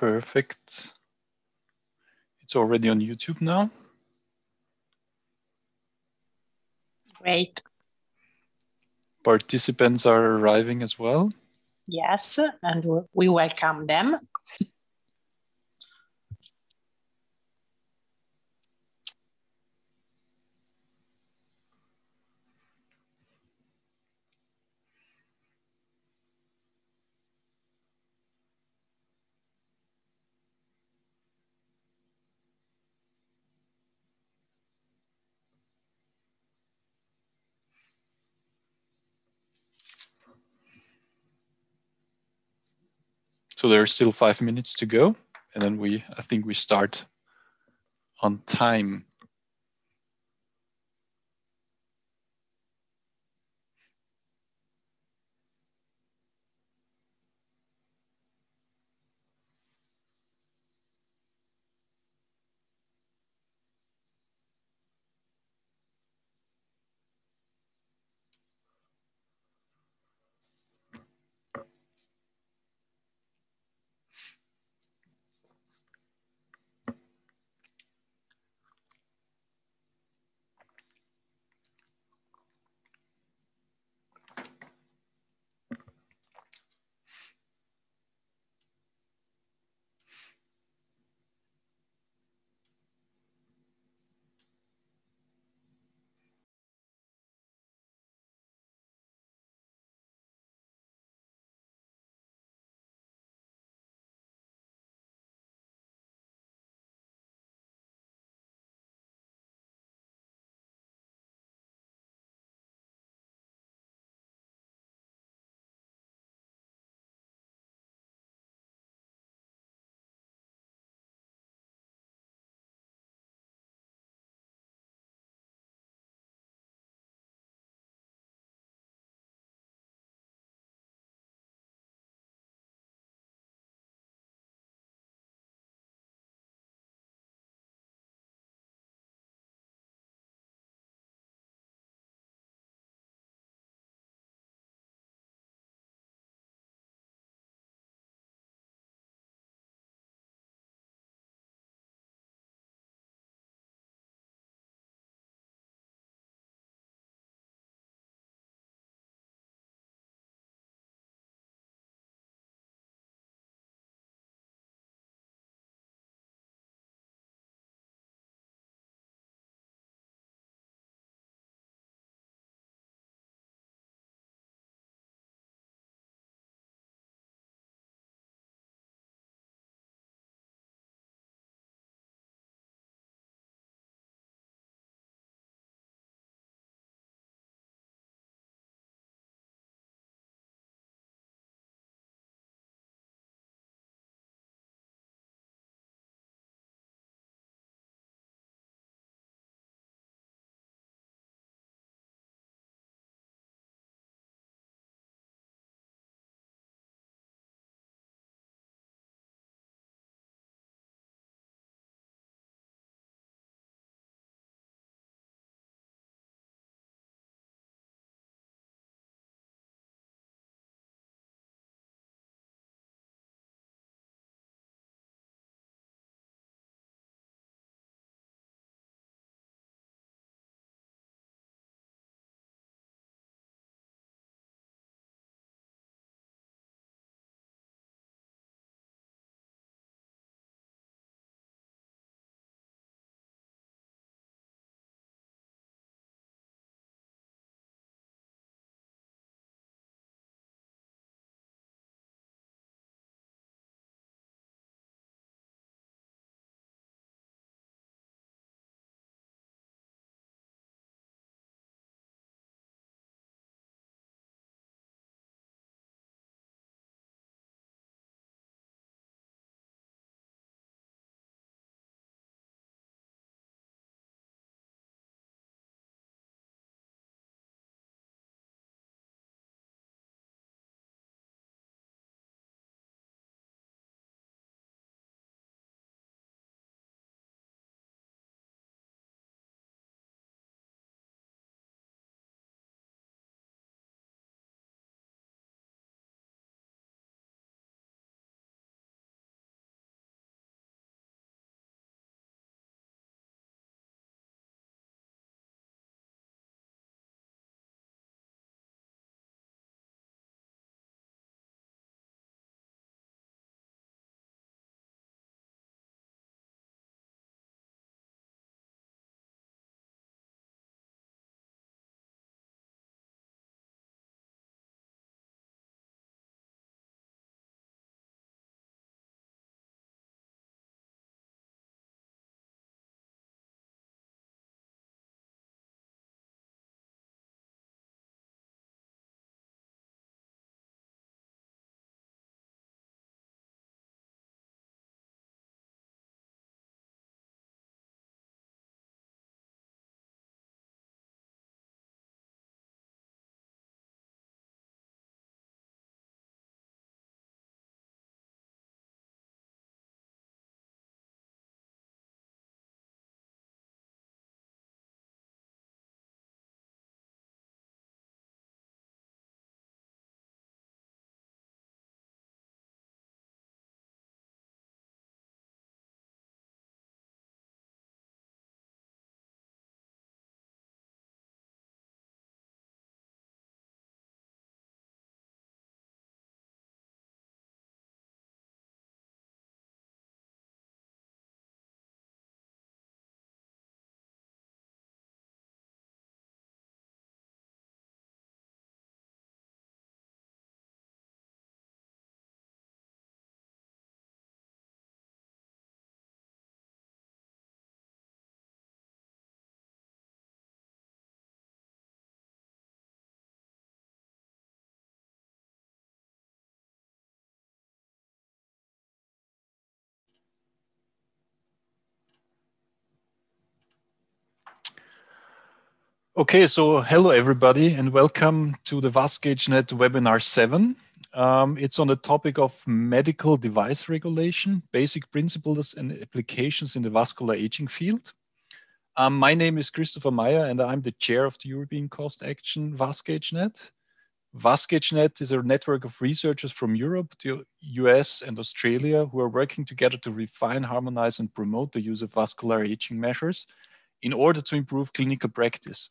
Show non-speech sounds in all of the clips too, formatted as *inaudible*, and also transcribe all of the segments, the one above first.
Perfect. It's already on YouTube now. Great. Participants are arriving as well. Yes, and we welcome them. *laughs* So there are still five minutes to go. And then we, I think we start on time. Okay, so hello everybody and welcome to the VascAgeNet webinar 7. Um, it's on the topic of medical device regulation, basic principles and applications in the vascular aging field. Um, my name is Christopher Meyer and I'm the chair of the European Cost Action VascAgeNet. VascAgeNet is a network of researchers from Europe, the US and Australia who are working together to refine, harmonize and promote the use of vascular aging measures in order to improve clinical practice.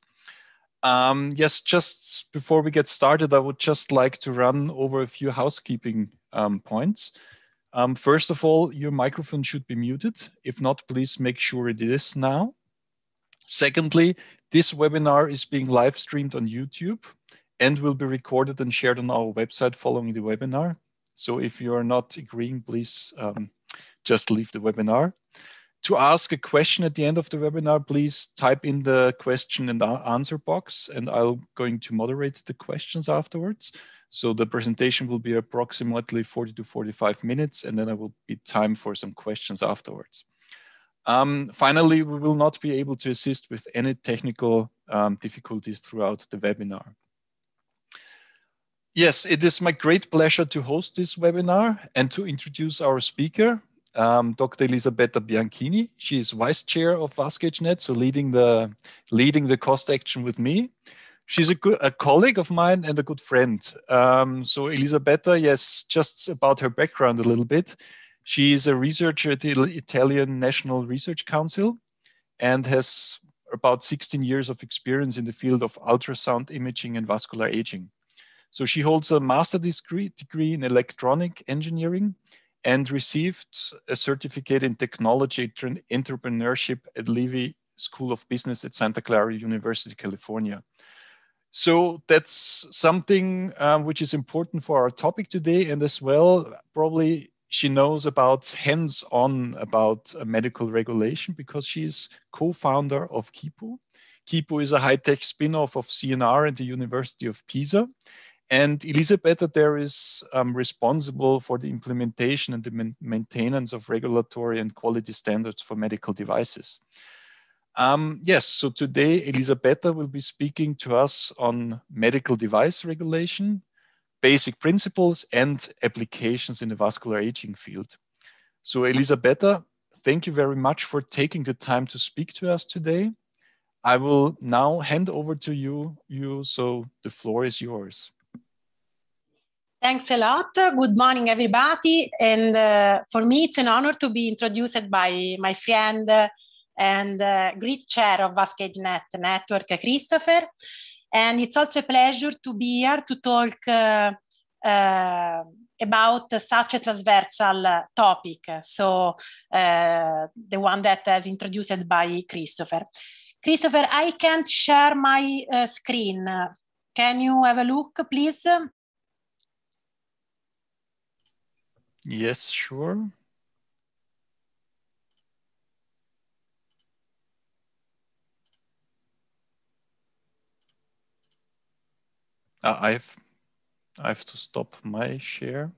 Um, yes, just before we get started, I would just like to run over a few housekeeping um, points. Um, first of all, your microphone should be muted. If not, please make sure it is now. Secondly, this webinar is being live streamed on YouTube and will be recorded and shared on our website following the webinar. So if you are not agreeing, please um, just leave the webinar to ask a question at the end of the webinar, please type in the question and answer box, and I'm going to moderate the questions afterwards. So the presentation will be approximately 40 to 45 minutes, and then there will be time for some questions afterwards. Um, finally, we will not be able to assist with any technical um, difficulties throughout the webinar. Yes, it is my great pleasure to host this webinar and to introduce our speaker, um, Dr. Elisabetta Bianchini. She is vice chair of VascageNet, so leading the leading the cost action with me. She's a, good, a colleague of mine and a good friend. Um, so Elisabetta, yes, just about her background a little bit. She is a researcher at the Italian National Research Council and has about 16 years of experience in the field of ultrasound imaging and vascular aging. So she holds a master's degree, degree in electronic engineering and received a certificate in technology entrepreneurship at Levy School of Business at Santa Clara University, California. So that's something um, which is important for our topic today, and as well, probably she knows about hands-on about uh, medical regulation because she's co-founder of Kipu. Kipu is a high-tech spin-off of CNR and the University of Pisa. And Elisabetta there is um, responsible for the implementation and the maintenance of regulatory and quality standards for medical devices. Um, yes, so today Elisabetta will be speaking to us on medical device regulation, basic principles and applications in the vascular aging field. So Elisabetta, thank you very much for taking the time to speak to us today. I will now hand over to you, you so the floor is yours. Thanks a lot. Good morning, everybody. And uh, for me, it's an honor to be introduced by my friend and uh, great chair of VascageNet network, Christopher. And it's also a pleasure to be here to talk uh, uh, about such a transversal topic. So uh, the one that is introduced by Christopher. Christopher, I can't share my screen. Can you have a look, please? Yes, sure. Uh, ah, I've, I have to stop my share.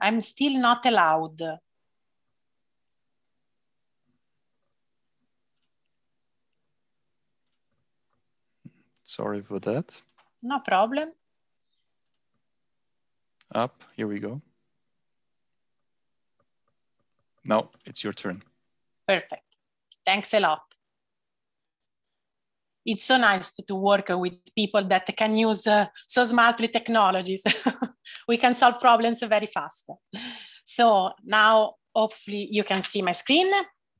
I'm still not allowed. Sorry for that. No problem. Up, here we go. Now it's your turn. Perfect. Thanks a lot. It's so nice to work with people that can use uh, so smartly technologies. *laughs* we can solve problems very fast. So now hopefully you can see my screen.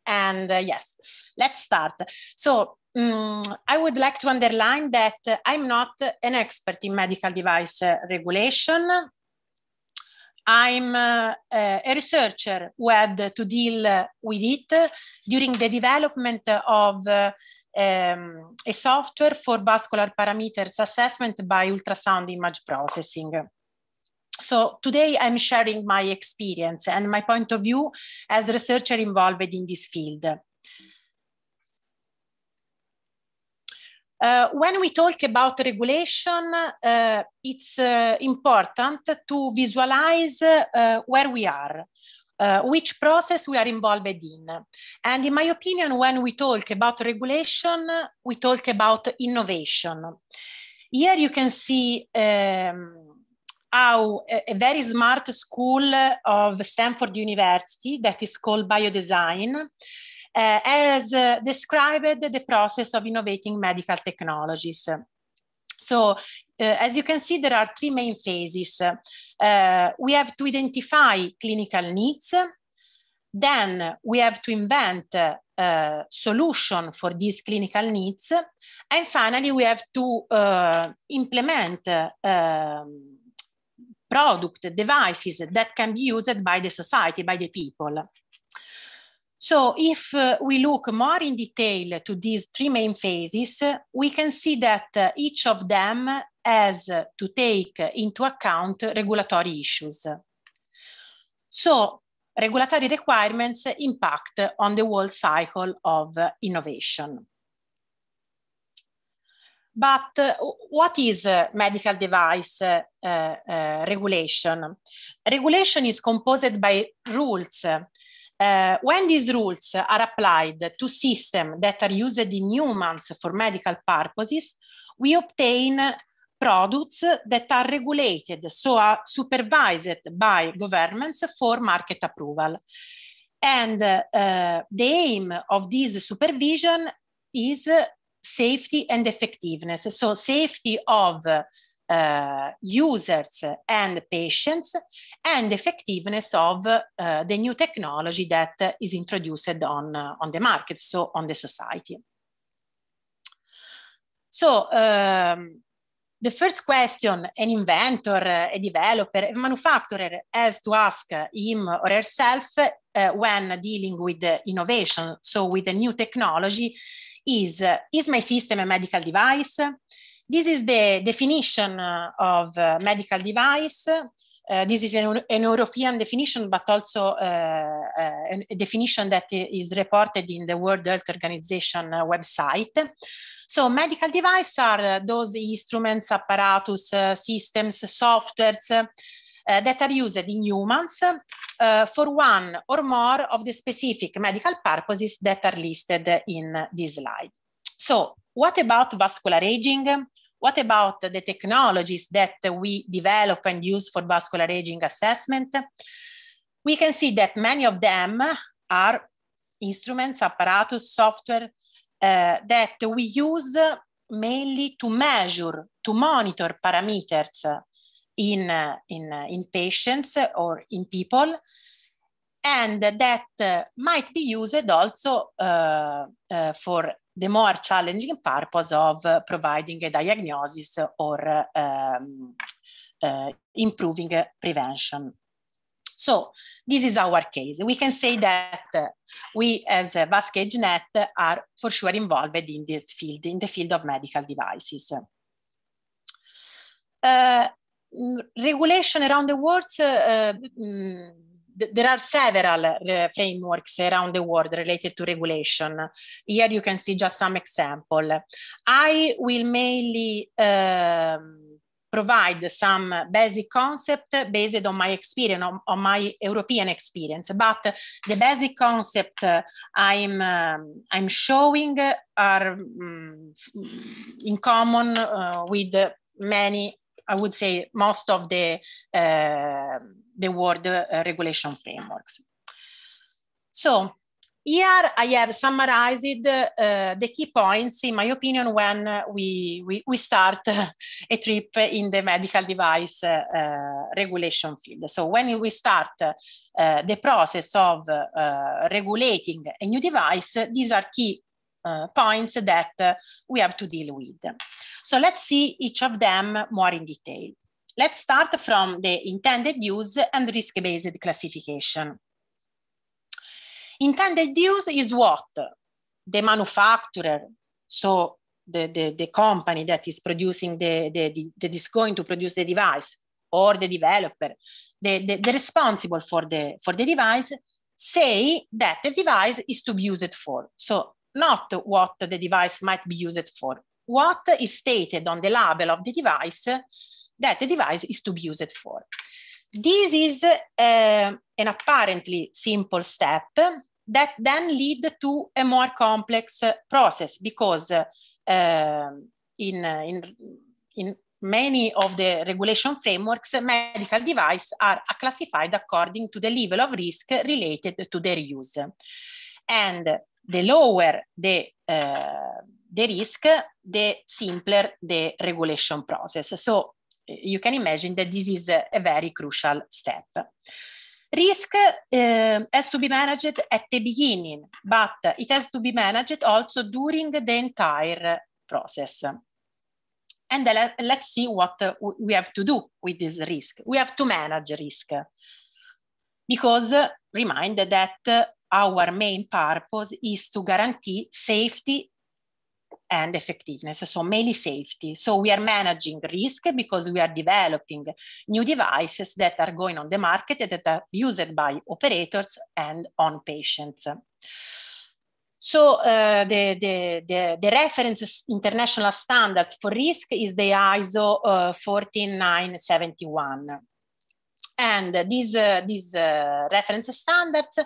And uh, yes, let's start. So um, I would like to underline that I'm not an expert in medical device regulation. I'm uh, a researcher who had to deal with it during the development of uh, um, a software for vascular parameters assessment by ultrasound image processing. So today I'm sharing my experience and my point of view as researcher involved in this field. Uh, when we talk about regulation, uh, it's uh, important to visualize uh, where we are. Uh, which process we are involved in. And in my opinion, when we talk about regulation, we talk about innovation. Here you can see um, how a, very smart school of Stanford University that is called Biodesign uh, has uh, described the process of innovating medical technologies. So uh, as you can see, there are three main phases. Uh, we have to identify clinical needs. Then we have to invent a solution for these clinical needs. And finally, we have to uh, implement ehm, product devices that can be used by the society, by the people. So if uh, we look more in detail to these three main phases, uh, we can see that uh, each of them has to take into account regulatory issues. So regulatory requirements impact on the whole cycle of uh, innovation. But uh, what is uh, medical device uh, uh regulation? Regulation is composed by rules uh, when these rules are applied to systems that are used in humans for medical purposes, we obtain products that are regulated, so are supervised by governments for market approval. And uh, uh, the aim of this supervision is safety and effectiveness. So safety of uh, users and patients and effectiveness of uh, the new technology that is introduced on, uh, on the market, so on the society. So um, the first question an inventor, uh, a developer, a manufacturer has to ask him or herself uh, when dealing with innovation, so with a new technology, is, uh, is my system a medical device? This is the definition uh, of uh, medical device. Uh, this is an, an, European definition, but also uh, uh, a definition that is reported in the World Health Organization uh, website. So medical devices are those instruments, apparatus, systems, softwares that are used in humans for one or more of the specific medical purposes that are listed in this slide. So what about vascular aging? What about the technologies that we develop and use for vascular aging assessment? We can see that many of them are instruments, apparatus, software uh, that we use mainly to measure, to monitor parameters in, uh, in, uh, in patients or in people, and that uh, might be used also uh, uh, for the more challenging purpose of uh, providing a diagnosis or um, uh, improving prevention. So this is our case. We can say that we as a are for sure involved in this field, in the field of medical devices. Uh, regulation around the world uh, mm, there are several uh, frameworks around the world related to regulation. Here you can see just some example. I will mainly ehm, provide some basic concept based on my experience, on, on my European experience. But the basic concept eh, I'm, um, I'm showing are um, in common uh, with many, I would say most of the the world uh, regulation frameworks. So here I have summarized uh, the key points, in my opinion, when we, we, we, start uh, a trip in the medical device uh, regulation field. So when we start uh, the process of regulating a new device, these are key points that we have to deal with. So let's see each of them more in detail. Let's start from the intended use and risk-based classification. Intended use is what the manufacturer, so the, the, the company that is producing the, the, that is going to produce the device or the developer, the, the, the responsible for the, for the device, say that the device is to be used for. So not what the device might be used for. What is stated on the label of the device that the device is to be used for. This is uh, an apparently simple step that then lead to a more complex uh, process because uh, in, in, in many of the regulation frameworks, medical devices are classified according to the level of risk related to their use. And the lower the, uh, the risk, the simpler the regulation process. So you can imagine that this is a, a very crucial step. Risk uh, has to be managed at the beginning, but it has to be managed also during the entire process. And uh, let's see what uh, we have to do with this risk. We have to manage risk because uh, remind that our main purpose is to guarantee safety and effectiveness, so mainly safety. So we are managing risk because we are developing new devices that are going on the market that are used by operators and on patients. So uh, the, the, the, the, reference international standards for risk is the ISO uh, 14971. And uh, these uh, reference standards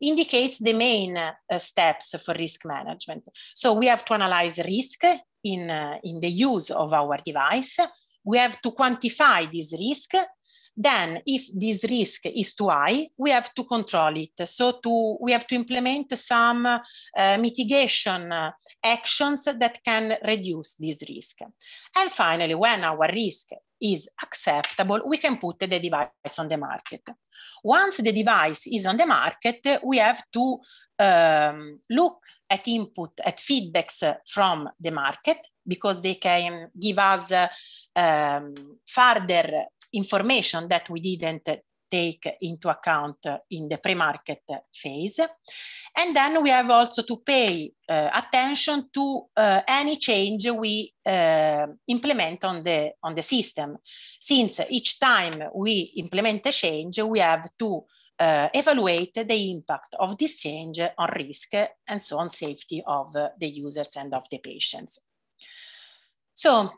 indicates the main uh, steps for risk management. So we have to analyze risk in, uh, in the use of our device. We have to quantify this risk. Then if this risk is too high, we have to control it. So to, we have to implement some uh, mitigation uh, actions that can reduce this risk. And finally, when our risk is acceptable, we can put the device on the market. Once the device is on the market, we have to um, look at input, at feedbacks from the market, because they can give us uh, um, further information that we didn't take into account in the pre-market phase. And then we have also to pay uh, attention to uh, any change we uh, implement on the, on the system. Since each time we implement a change, we have to uh, evaluate the impact of this change on risk and so on safety of uh, the users and of the patients. So uh,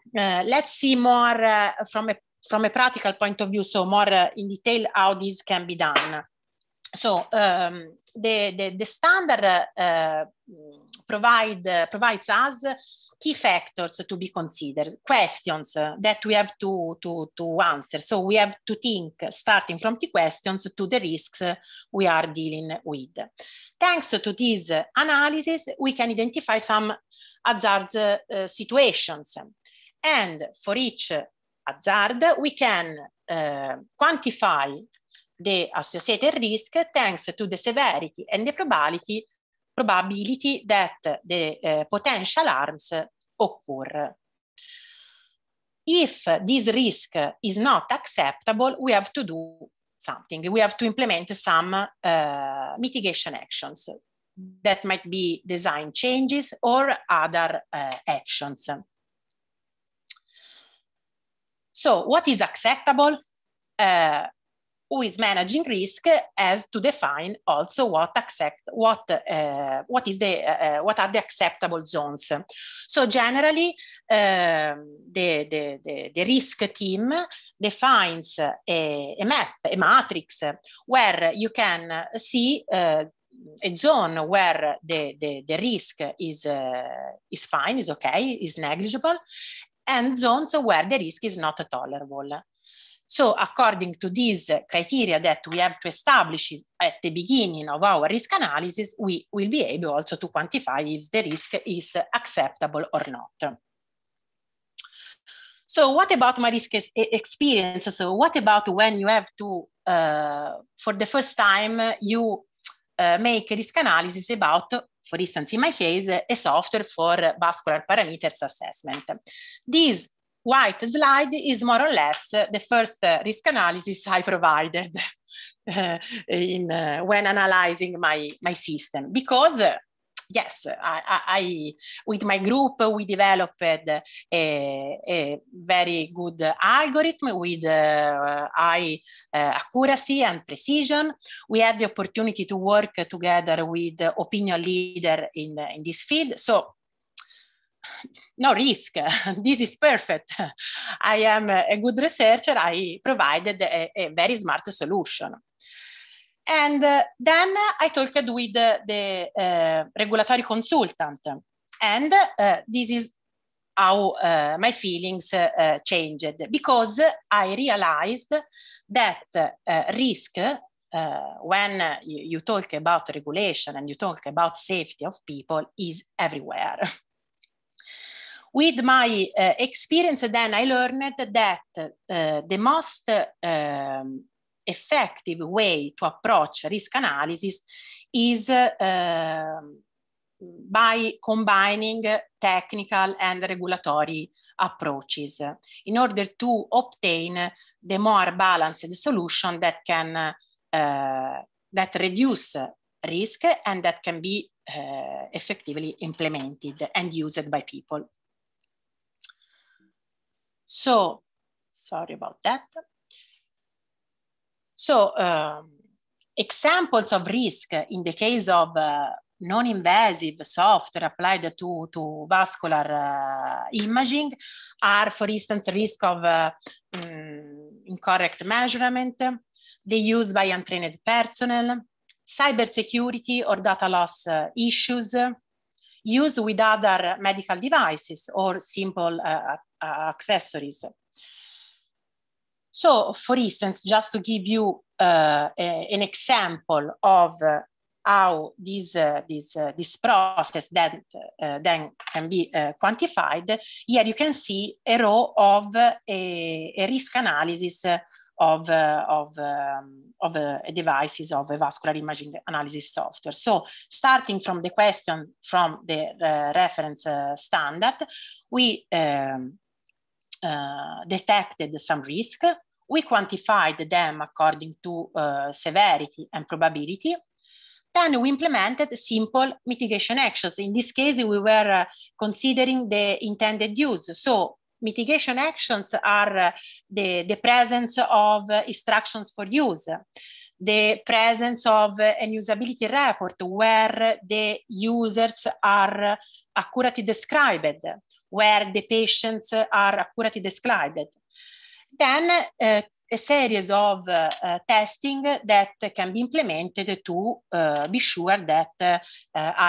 let's see more from a from a practical point of view, so more uh, in detail how this can be done. So um, the, the, the, standard uh, provide, uh, provides us key factors to be considered, questions uh, that we have to, to, to answer. So we have to think, starting from the questions, to the risks we are dealing with. Thanks to this analysis, we can identify some hazards uh, situations. And for each hazard, we can uh, quantify the associated risk thanks to the severity and the probability, probability that the uh, potential harms occur. If this risk is not acceptable, we have to do something. We have to implement some uh, mitigation actions that might be design changes or other uh, actions. So what is acceptable? Uh, who is managing risk has to define also what accept what uh, what is the uh, uh what are the acceptable zones so generally um, the, the, the, the, risk team defines a, a, map a matrix where you can see uh, a zone where the, the, the risk is, uh, is fine, is okay, is negligible, and zones where the risk is not tolerable. So according to these criteria that we have to establish at the beginning of our risk analysis, we will be able also to quantify if the risk is acceptable or not. So what about my risk experience? So what about when you have to, uh, for the first time, you uh, make risk analysis about, for instance, in my case, a software for vascular parameters assessment. This white slide is more or less the first risk analysis I provided *laughs* eh, in, eh, when analyzing my, my system, because yes, I, I, with my group, we developed a, a very good algorithm with uh, high uh, accuracy and precision. We had the opportunity to work together with opinion leader in, in this field. So no risk. *laughs* this is perfect. *laughs* I am a good researcher. I provided a, a very smart solution. And uh, then I talked with the uh, regulatory consultant, and uh, this is how uh, my feelings changed because I realized that risk uh, when uh, you, you, talk about regulation and you talk about safety of people is everywhere. *laughs* With my uh, experience, then I learned that the most um, effective way to approach risk analysis is uh, by combining technical and regulatory approaches in order to obtain the more balanced solution that can uh, that reduce risk and that can be uh, effectively implemented and used by people. So, sorry about that. So um, examples of risk in the case of uh, non-invasive software applied to, to vascular uh, imaging are, for instance, risk of uh, um, incorrect measurement, the use by untrained personnel, cybersecurity or data loss uh, issues, used with other medical devices or simple uh, accessories. So, for instance, just to give you uh, a, an example of uh, how this, uh, this, uh, this process that, uh, then can be uh, quantified, here you can see a row of a, a risk analysis of, uh, of, um, of uh, devices of a vascular imaging analysis software. So starting from the question from the uh, reference standard, we um, detected some risk we quantified them according to uh, severity and probability. Then we implemented simple mitigation actions. In this case, we were uh, considering the intended use. So mitigation actions are uh, the, the presence of uh, instructions for use, the presence of uh, an usability report where the users are accurately described, where the patients are accurately described, then uh, eh, a series of eh, testing that can be implemented to eh, be sure that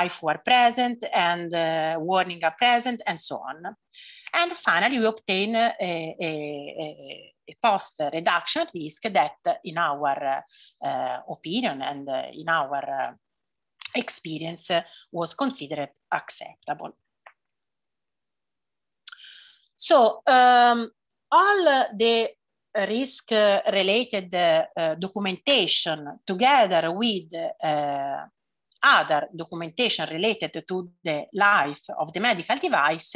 IFO are present and warning are present and so on. And finally, we obtain a, a, a post reduction risk that in our opinion and in our experience was considered acceptable. So um, all the risk related uh, documentation together with uh, other documentation related to the life of the medical device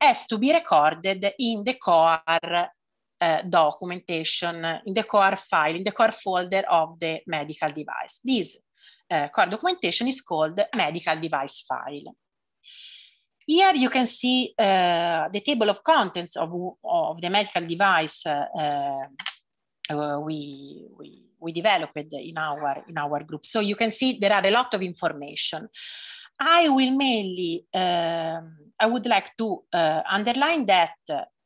has to be recorded in the core uh, documentation, in the core file, in the core folder of the medical device. This core documentation is called medical device file. Here you can see uh, the table of contents of, of the medical device uh, uh, we, we, we developed in our, in our group. So you can see there are a lot of information. I will mainly, um, I would like to uh, underline that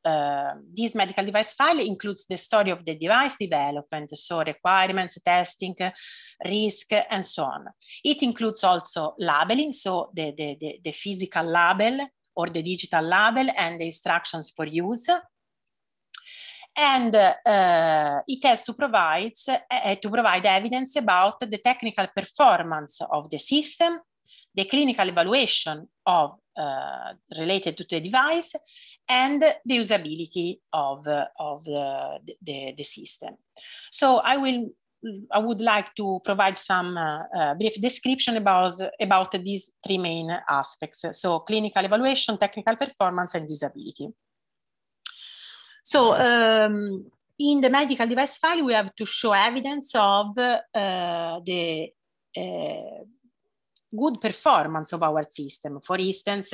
uh, this medical device file includes the story of the device development, so requirements, testing, risk, and so on. It includes also labeling, so the, the, the, the physical label or the digital label and the instructions for use. And uh, it has to provide, uh, eh, to provide evidence about the technical performance of the system, the clinical evaluation of uh, related to the device and the usability of, uh, of the, the, the, system. So I will I would like to provide some uh, uh, brief description about, about these three main aspects. So clinical evaluation, technical performance, and usability. So um, in the medical device file, we have to show evidence of uh, the uh, good performance of our system. For instance,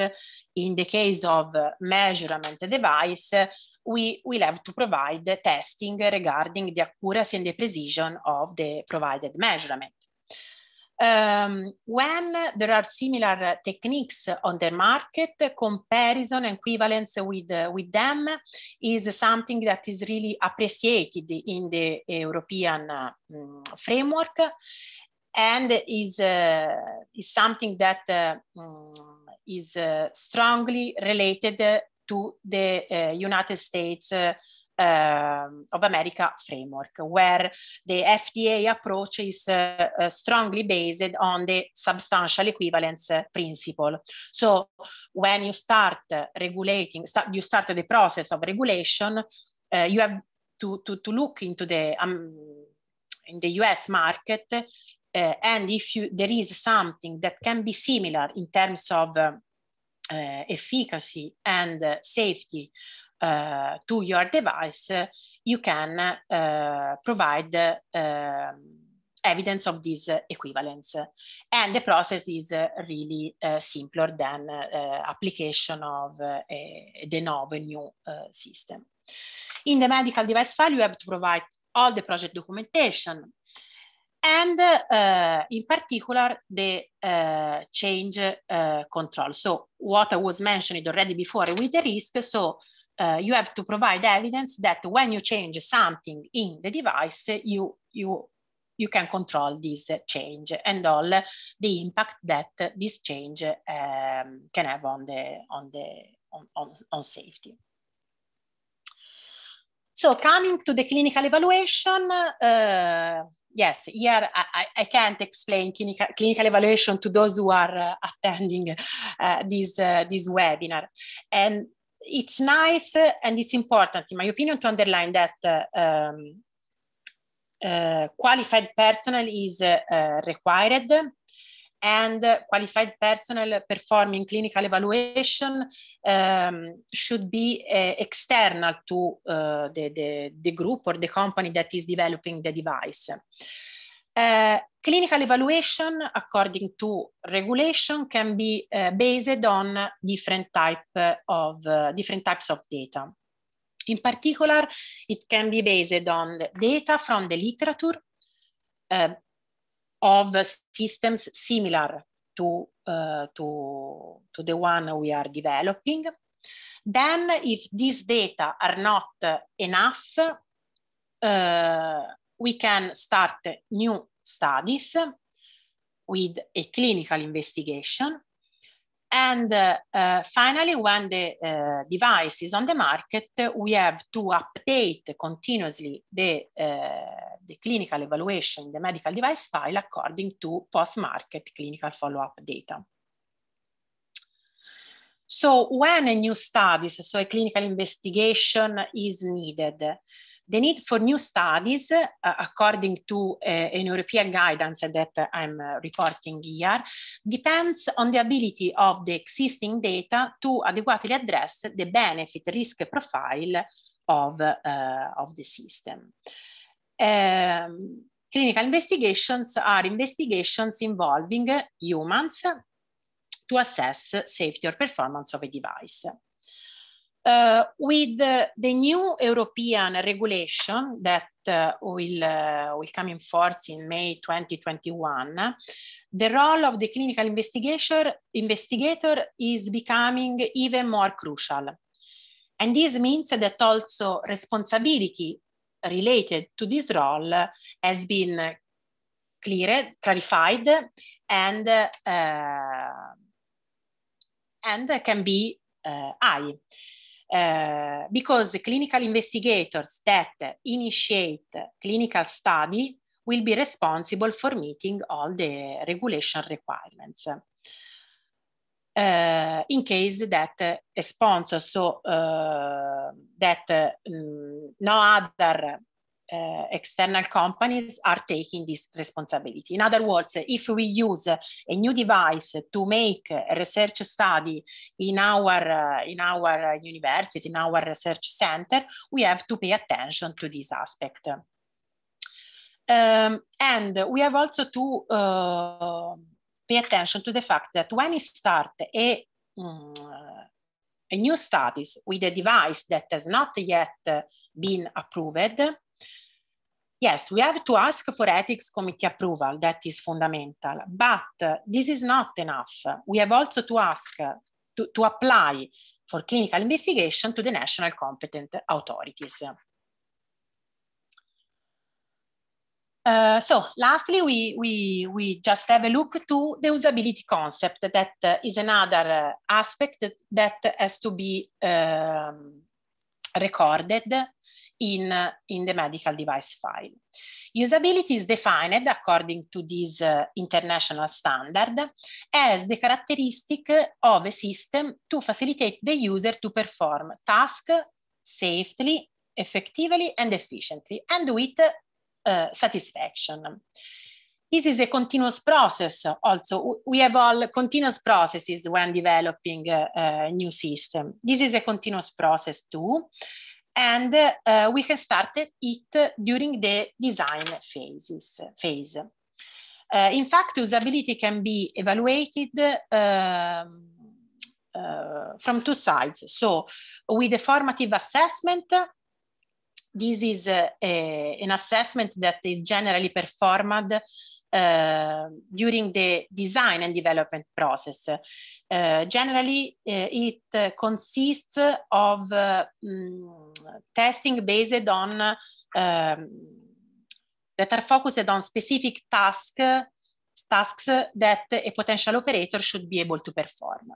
in the case of measurement device, we will have to provide testing regarding the accuracy and the precision of the provided measurement. Um, when there are similar techniques on the market, comparison and equivalence with, uh, with them is something that is really appreciated in the European uh, framework and is, uh, is something that uh, mm, is uh, strongly related to the uh, United States uh, um, of America framework, where the FDA approach is uh, strongly based on the substantial equivalence principle. So when you start regulating, start, you start the process of regulation, you have to, to, to look into the um, in the US market, uh, and if you, there is something that can be similar in terms of uh, uh, efficacy and eh, safety to your device, you can provide evidence of this equivalence. And the process is really simpler than application of a de new system. In the medical device file, you have to provide all the project documentation, and uh, in particular the uh, change uh, control. So what I was mentioning already before with the risk, so you have to provide evidence that when you change something in the device, you, you, you can control this change and all the impact that this change um, can have on, the, on, the, on, on, on safety. So coming to the clinical evaluation, uh, yes, here I, I can't explain clinical, clinical, evaluation to those who are uh, attending uh, this, uh, this webinar. And it's nice and it's important, in my opinion, to underline that uh, um, uh, qualified personnel is uh, required and qualified personnel performing clinical evaluation um, should be uh, external to uh, the, the, the, group or the company that is developing the device. Uh, clinical evaluation, according to regulation, can be based on different, type of, different types of data. In particular, it can be based on data from the literature, of systems similar to, uh, to, to the one we are developing. Then if these data are not enough, uh, we can start new studies with a clinical investigation and uh, uh, finally, when the uh, device is on the market, we have to update continuously the, uh, the clinical evaluation, the medical device file, according to post-market clinical follow-up data. So when a new study, so a clinical investigation is needed, the need for new studies, uh, according to uh, an European guidance that I'm uh, reporting here, depends on the ability of the existing data to adequately address the benefit risk profile of, uh, of the system. Um, clinical investigations are investigations involving humans to assess safety or performance of a device. Uh, with the, the, new European regulation that uh, will, uh, will come in force in May 2021, the role of the clinical investigator, investigator is becoming even more crucial. And this means that also responsibility related to this role has been clear clarified, and, uh, and can be uh, high. Eh, because the clinical investigators that initiate clinical study will be responsible for meeting all the regulation requirements. Uh, in case that uh, a sponsor, so uh, that mm, no other uh, external companies are taking this responsibility. In other words, if we use a new device to make a research study in our, uh, in our university, in our research center, we have to pay attention to this aspect. Um, and we have also to uh, pay attention to the fact that when we start a um, new studies with a device that has not yet been approved, yes, we have to ask for ethics committee approval. That is fundamental. But uh, this is not enough. We have also to ask uh, to, to, apply for clinical investigation to the national competent authorities. Uh, so lastly, we, we, we just have a look to the usability concept that is another uh, aspect that, that, has to be um, recorded in, uh, in the medical device file. Usability is defined according to this uh, international standard as the characteristic of a system to facilitate the user to perform tasks safely, effectively and efficiently and with uh, satisfaction. This is a continuous process also. We have all continuous processes when developing a, uh, a uh, new system. This is a continuous process too and uh, we have started it during the design phases, phase. Uh, in fact, usability can be evaluated um, uh, from two sides. So with the formative assessment, this is a, an assessment that is generally performed uh, during the design and development process. Uh, generally, uh, it consists of mm, testing based on um, that are focused on specific task, tasks that a potential operator should be able to perform.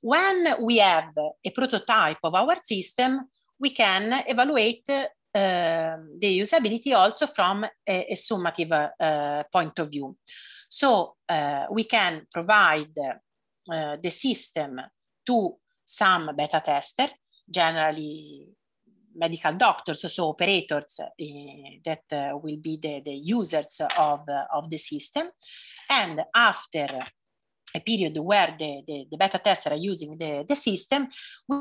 When we have a prototype of our system, we can evaluate Ehm, the usability also from a, a summative uh, point of view. So uh, we can provide uh, the system to some beta tester, generally medical doctors, so operators that will be the, the users of, of the system. And after a period where the, the, the, beta testers are using the, the system,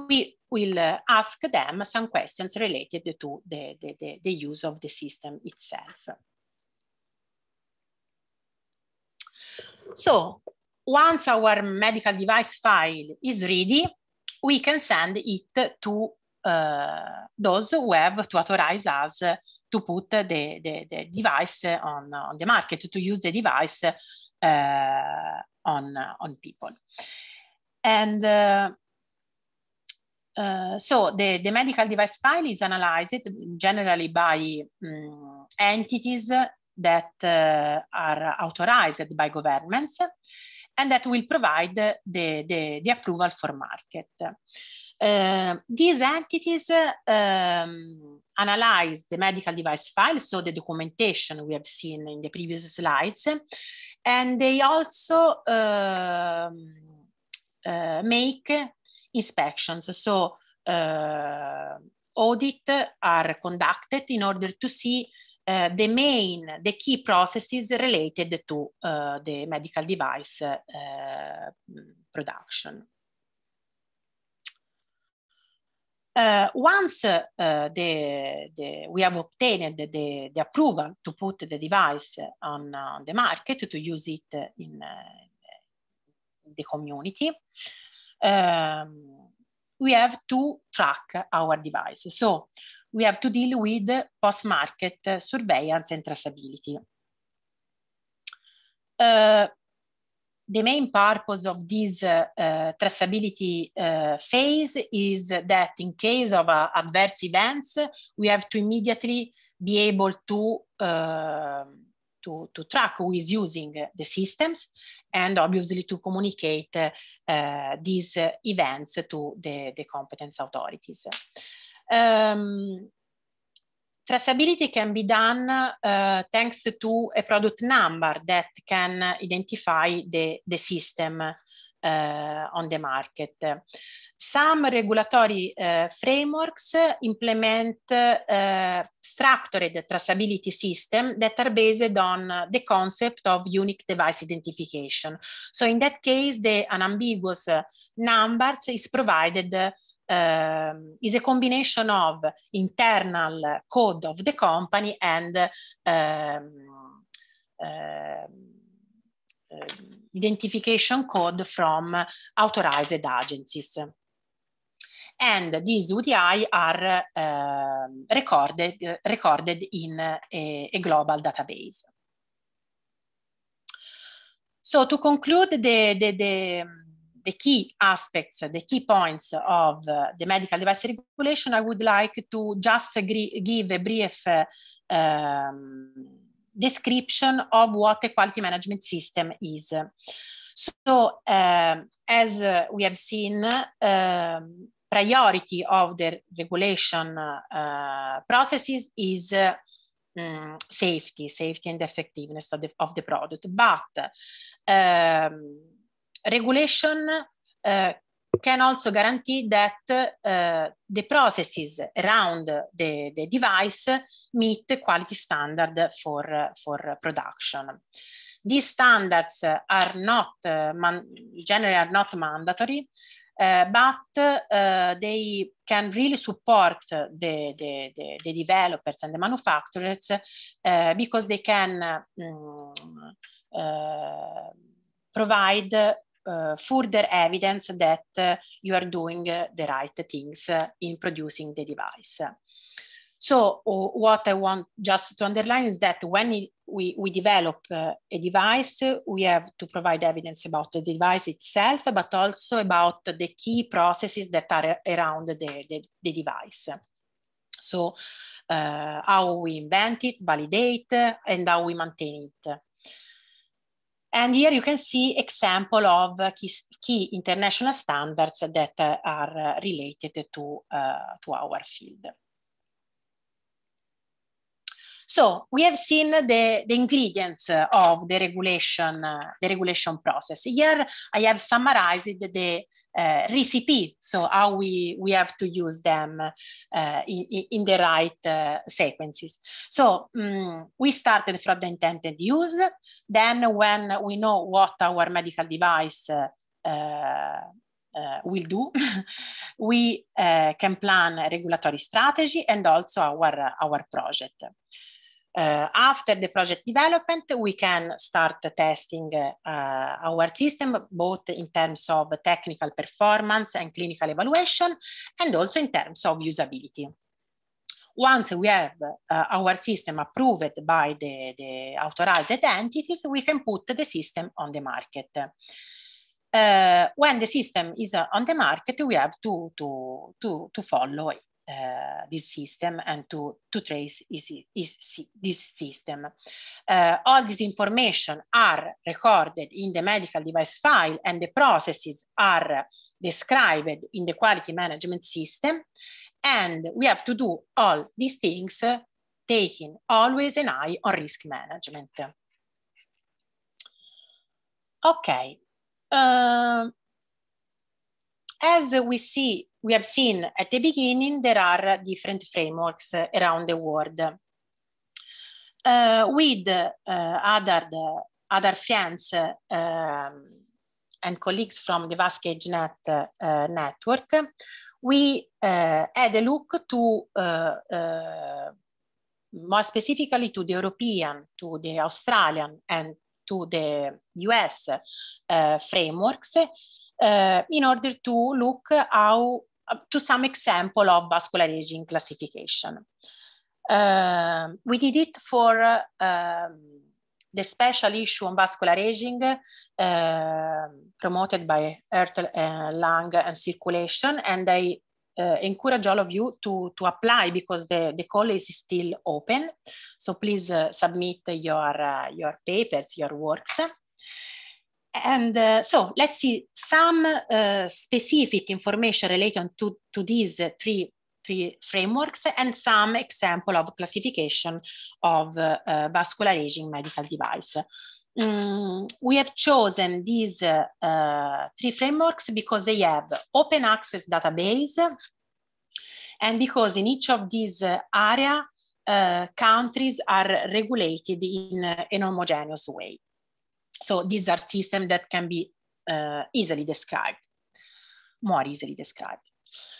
we will uh, ask them some questions related to the, the, the use of the system itself. So once our medical device file is ready, we can send it to uh, those who have to authorize us to put the, the, the device on, on the market, to use the device uh, on uh, on people. And uh, uh, so the, the medical device file is analyzed generally by um, entities that uh, are authorized by governments and that will provide the, the, the approval for market. Uh, these entities um, analyze the medical device file, so the documentation we have seen in the previous slides, and they also um, uh, make inspections. So uh, audit are conducted in order to see uh, the main, the key processes related to uh, the medical device uh, production. uh, once uh, the, the, we have obtained the, the, approval to put the device on, on, the market to use it in uh, the community, um, we have to track our device. So we have to deal with post-market surveillance and traceability. Uh, the main purpose of this uh, uh, traceability uh, phase is that in case of uh, adverse events, we have to immediately be able to, uh, to, to, track who is using the systems and obviously to communicate uh, these events to the, the competence authorities. Um, traceability can be done uh, thanks to a product number that can identify the, the system uh, on the market. Some regulatory uh, frameworks implement structured traceability system that are based on the concept of unique device identification. So in that case, the unambiguous numbers is provided um, is a combination of internal code of the company and um, uh, identification code from authorized agencies. And these UDI are uh, recorded, uh, recorded in a, a global database. So to conclude the, the, the the key aspects, the key points of uh, the medical device regulation, I would like to just agree, give a brief uh, um, description of what a quality management system is. So, um, as uh, we have seen, um, priority of the regulation uh, processes is um, safety, safety and effectiveness of the, of the product. But um, regulation uh, can also guarantee that uh, the processes around the, the device meet the quality standard for, uh, for production. These standards are not, uh, man generally are not mandatory, uh, but uh, they can really support the, the, the, the developers and the manufacturers uh, because they can um, uh, provide Uh, further evidence that uh, you are doing uh, the right things in producing the device. So what I want just to underline is that when we, we develop uh, a device, we have to provide evidence about the device itself, but also about the key processes that are around the, the, the device. So uh, how we invent it, validate, and how we maintain it. And here you can see example of uh, key, key international standards that are uh, related to, uh, to our field. So we have seen the, the ingredients of the regulation, uh, the regulation process. Here I have summarized the uh, recipe, so how we, we have to use them uh, in, in, the right uh, sequences. So um, we started from the intended use, then when we know what our medical device uh, uh, will do, *laughs* we uh, can plan a regulatory strategy and also our, our project uh, after the project development, we can start testing uh, our system, both in terms of technical performance and clinical evaluation, and also in terms of usability. Once we have uh, our system approved by the, the, authorized entities, we can put the system on the market. Uh, when the system is uh, on the market, we have to, to, to, to follow uh, this system and to, to trace is, is this system. Uh, all this information are recorded in the medical device file and the processes are described in the quality management system. And we have to do all these things, uh, taking always an eye on risk management. Okay. Uh, as we see, we have seen at the beginning, there are different frameworks around the world. Uh, with uh, other, the, other friends um, and colleagues from the Vasca AgeNet uh, network, we uh, had a look to uh, uh, more specifically to the European, to the Australian, and to the US uh, frameworks uh, in order to look how, uh, to some example of vascular aging classification. Uh, we did it for um, the special issue on vascular aging ehm, promoted by Earth, eh, Lung and Circulation, and I encourage all of you to, to apply because the, the call is still open. So please submit your, your papers, your works and uh, so let's see some uh, specific information related to, to these uh, three, three frameworks and some example of classification of uh, vascular aging medical device. Mm, we have chosen these uh, uh, three frameworks because they have open access database and because in each of these area countries are regulated in an homogeneous way. So these are systems that can be uh, easily described, more easily described.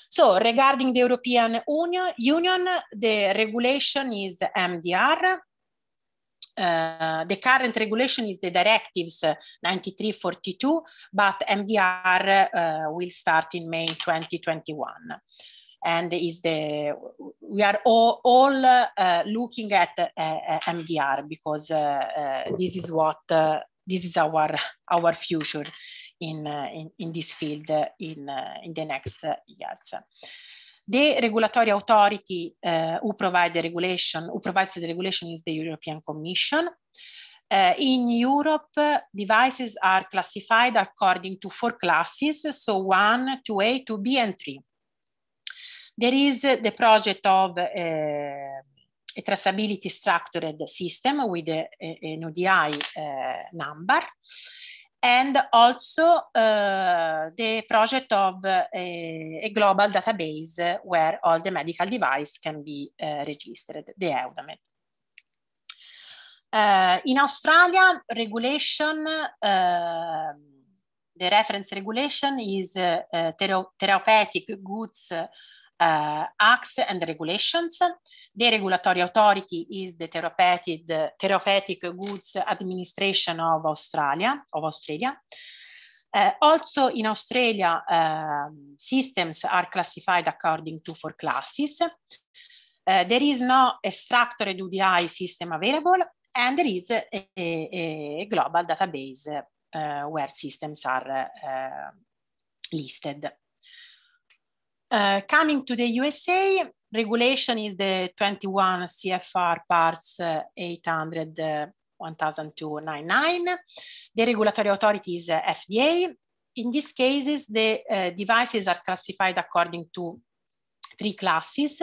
So regarding the European Union, Union the regulation is MDR. Uh, the current regulation is the directives uh, 9342, but MDR uh, will start in May 2021 and is the we are all, all uh, looking at uh, MDR because uh, uh, this is what uh, this is our our future in uh, in, in this field uh, in uh, in the next years. The regulatory authority who provide the regulation, who provides the regulation is the European Commission. Uh, in Europe, uh, devices are classified according to four classes, so 1, 2A, 2B, and 3. There is uh, the project of a traceability structured system with a, a, an ODI eh, number and also uh, the project of uh, eh, a, a, global database where all the medical device can be registered, the EUDAMED. in Australia, regulation, the reference regulation is therapeutic goods uh, acts and regulations. The regulatory authority is the therapeutic, therapeutic goods administration of Australia, of Australia. Uh, also in Australia, uh, systems are classified according to four classes. Uh, there is no extractored UDI system available and there is a, a, a global database uh, where systems are uh, listed. Uh, coming to the USA, regulation is the 21 CFR parts uh, 800 uh, 1299. The regulatory authority is uh, FDA. In these cases, the uh, devices are classified according to three classes.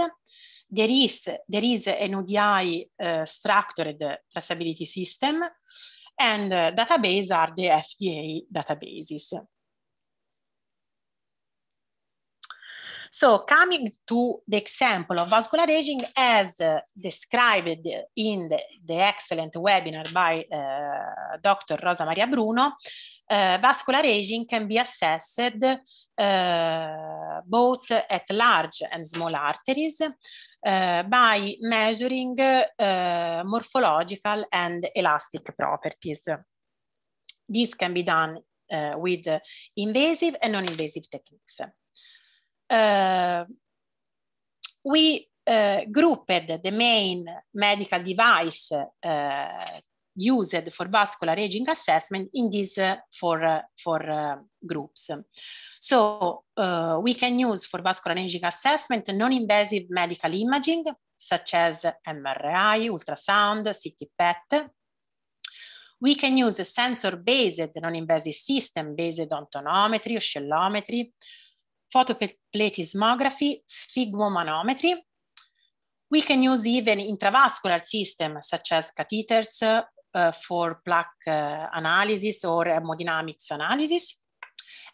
There is, there is an ODI uh, structured traceability system and database are the FDA databases. So coming to the example of vascular aging as uh, described in the, the, excellent webinar by uh, Dr. Rosa Maria Bruno, uh, vascular aging can be assessed uh, both at large and small arteries uh, by measuring uh, morphological and elastic properties. This can be done with invasive and non-invasive techniques. Ehm, we eh, grouped the main medical device eh, used for vascular aging assessment in these uh, four, uh, four uh, groups. So uh, we can use for vascular aging assessment non-invasive medical imaging, such as MRI, ultrasound, CT PET. We can use a sensor-based non-invasive system based on tonometry, oscillometry, photoplethysmography, sphygmomanometry. We can use even intravascular systems such as catheters uh, for plaque uh, analysis or hemodynamics analysis.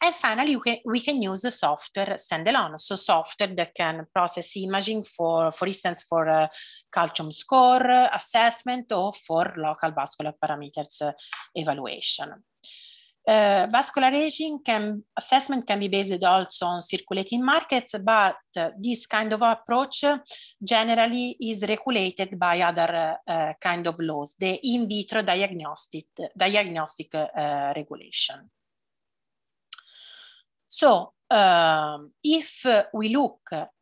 And finally, we can, we can use a software standalone, so software that can process imaging for, for instance, for a calcium score assessment or for local vascular parameters uh, evaluation. Uh, vascular aging can, assessment can be based also on circulating markets, but uh, this kind of approach generally is regulated by other uh, kind of laws, the in vitro diagnostic, diagnostic eh, regulation. So um, if we look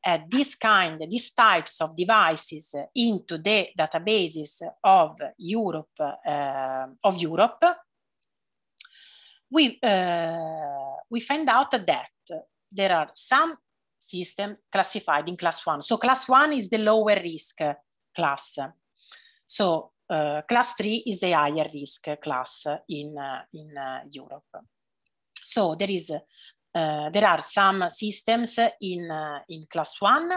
at this kind, these types of devices into the databases of Europe, of Europe we, uh, we find out that there are some systems classified in class one. So class one is the lower risk class. So uh, class three is the higher risk class in, uh, in uh, Europe. So there is, uh, there are some systems in, uh, in class one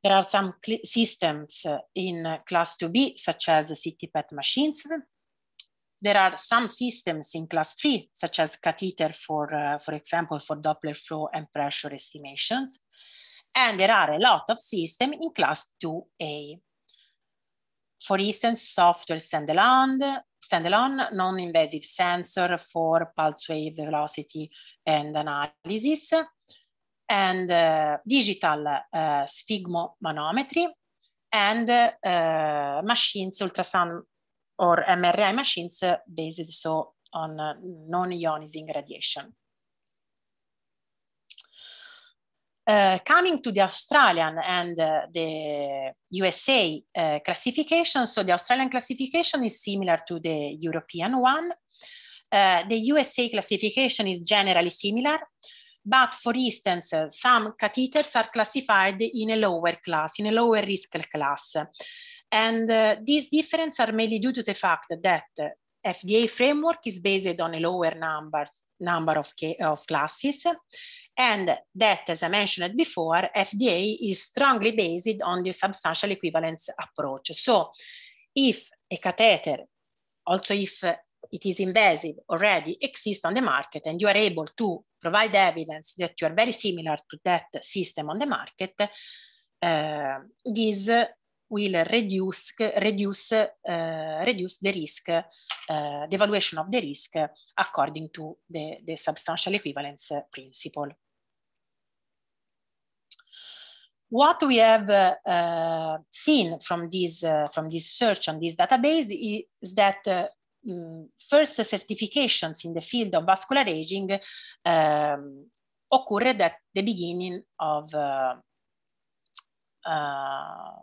there are some systems in class 2B, such as city PET machines, there are some systems in class three, such as catheter for, uh, for example, for Doppler flow and pressure estimations. And there are a lot of systems in class 2A. For instance, software standalone, standalone non-invasive sensor for pulse wave velocity and analysis, and uh, digital uh, sphygmomanometry, and uh, uh machines, ultrasound or MRI machines based so on uh, non-ionizing radiation. Uh, coming to the Australian and uh, the USA uh, classification, so the Australian classification is similar to the European one. Uh, the USA classification is generally similar, but for instance, uh, some catheters are classified in a lower class, in a lower risk class. And uh, these differences are mainly due to the fact that FDA framework is based on a lower numbers, number of, of classes. And that, as I mentioned before, FDA is strongly based on the substantial equivalence approach. So if a catheter, also if it is invasive already exists on the market and you are able to provide evidence that you are very similar to that system on the market, uh, this will reduce, reduce, uh, reduce the risk, uh, eh, the evaluation of the risk according to the, the substantial equivalence principle. What we have uh, seen from this, from this search on this database is that mm, first certifications in the field of vascular aging um, occurred at the beginning of uh,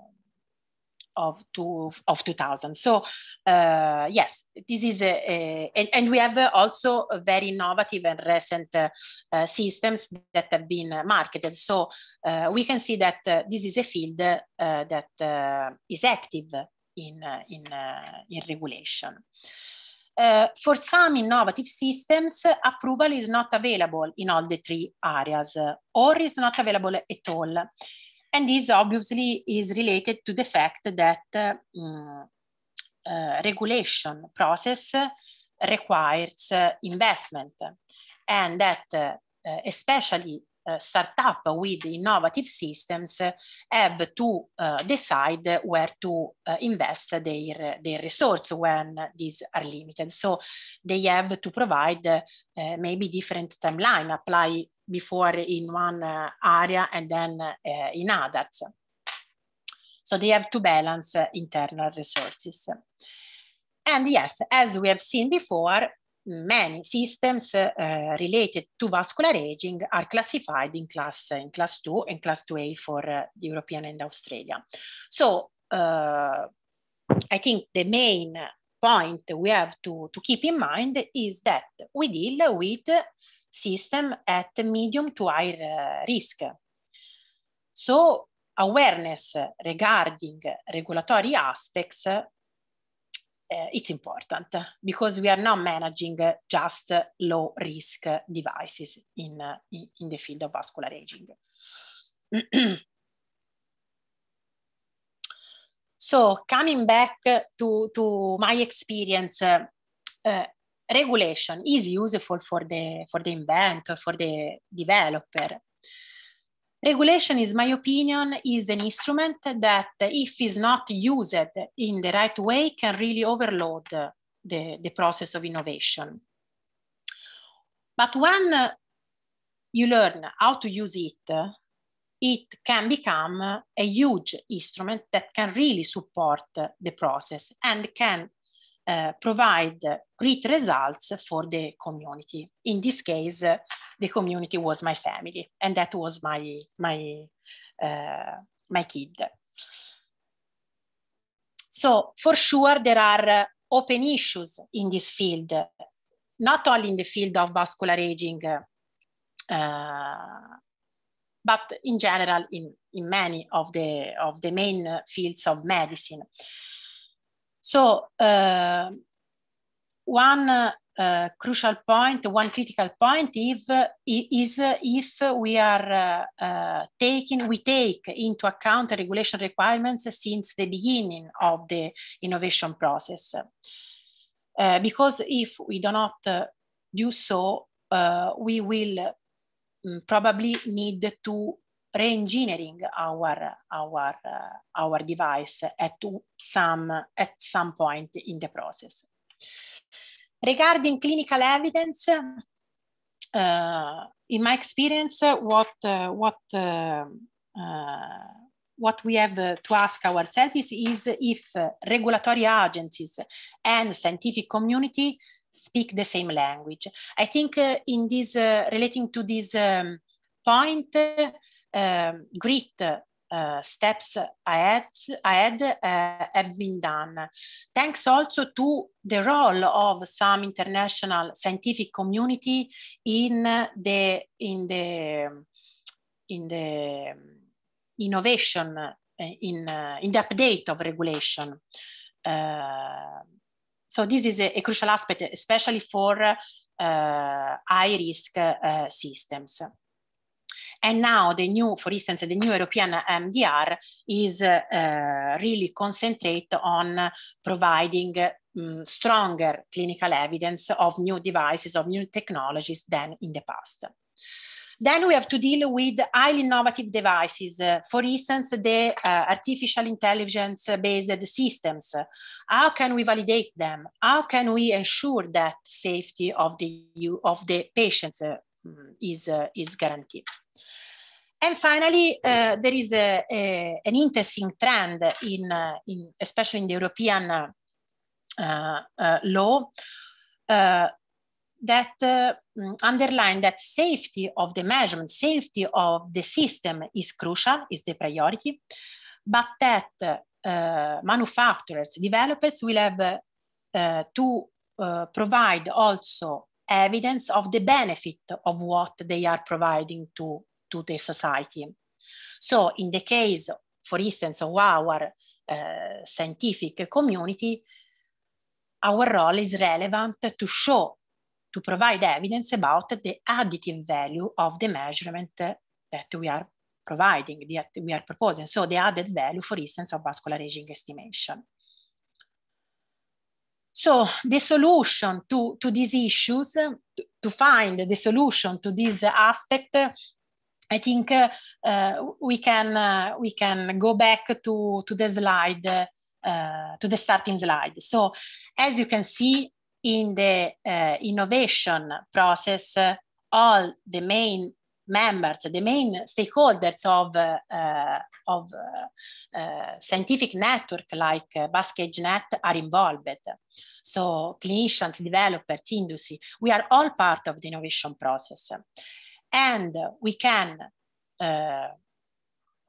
of, two, of 2000. So uh, yes, this is, a, a and, and, we have also very innovative and recent uh, uh, systems that have been marketed. So uh, we can see that uh, this is a field uh, that is active in, in, in regulation. Uh, for some innovative systems, approval is not available in all the three areas uh, or is not available at all. And this obviously is related to the fact that uh, uh, regulation process requires uh, investment and that uh, uh, especially uh, startup with innovative systems uh, have to uh, decide where to invest their, their resources when these are limited. So they have to provide maybe different timeline, apply before in one uh, area and then uh, in others. So they have to balance eh, internal resources. And yes, as we have seen before, many systems uh, related to vascular aging are classified in class in class 2 and class 2A for uh, European and Australia. So uh, I think the main point we have to, to keep in mind is that we deal with system at medium to high uh, risk. So awareness regarding regulatory aspects uh, it's important because we are not managing just low risk devices in, uh, in the field of vascular aging. *clears throat* so coming back to, to my experience uh, regulation is useful for the, for the inventor, for the developer. Regulation, is my opinion, is an instrument that if is not used in the right way can really overload the, the process of innovation. But when you learn how to use it, it can become a huge instrument that can really support the process and can Eh, provide great results for the community. In this case, uh, the community was my family, and that was my my uh, my kid. So for sure, there are open issues in this field, not only in the field of vascular aging, eh, but in general in, in many of the of the main fields of medicine. So uh, one uh, crucial point, one critical point if, uh, is if we are uh, uh, taking, we take into account the regulation requirements since the beginning of the innovation process. Uh, because if we do not do so, we will mm, probably need to re-engineering our our our device at some at some point in the process. Regarding clinical evidence, uh, in my experience, what what uh, what we have to ask ourselves is, is if regulatory agencies and scientific community speak the same language. I think uh, in this, uh, relating to this um, point, uh, um, ehm, great uh, eh, steps ahead, ahead uh, have been done. Thanks also to the role of some international scientific community in the in the in the innovation eh, in uh, in the update of regulation. so this is a, a, crucial aspect, especially for high risk systems. And now the new, for instance, the new European MDR um, is uh, really concentrate on providing um, stronger clinical evidence of new devices, of new technologies than in the past. Then we have to deal with highly innovative devices. Uh, for instance, the uh, artificial intelligence-based systems. How can we validate them? How can we ensure that safety of the, of the patients uh, is, uh, is guaranteed? And finally, uh, there is a, a, an interesting trend in, uh, in, especially in the European uh, uh law uh, that uh, mm, underline that safety of the measurement, safety of the system is crucial, is the priority, but that manufacturers, developers will have to provide also evidence of the benefit of what they are providing to to the society. So in the case, for instance, of our uh, scientific community, our role is relevant to show, to provide evidence about the additive value of the measurement that we are providing, that we are proposing. So the added value, for instance, of vascular aging estimation. So the solution to, to these issues, to, to find the solution to this aspect I think uh, uh, we can uh, we can go back to to the slide to the starting slide. So as you can see in the innovation process, all the main members, the main stakeholders of, uh, uh, of uh, scientific network like BasketNet are involved. So clinicians, developers, industry, we are all part of the innovation process and we can uh,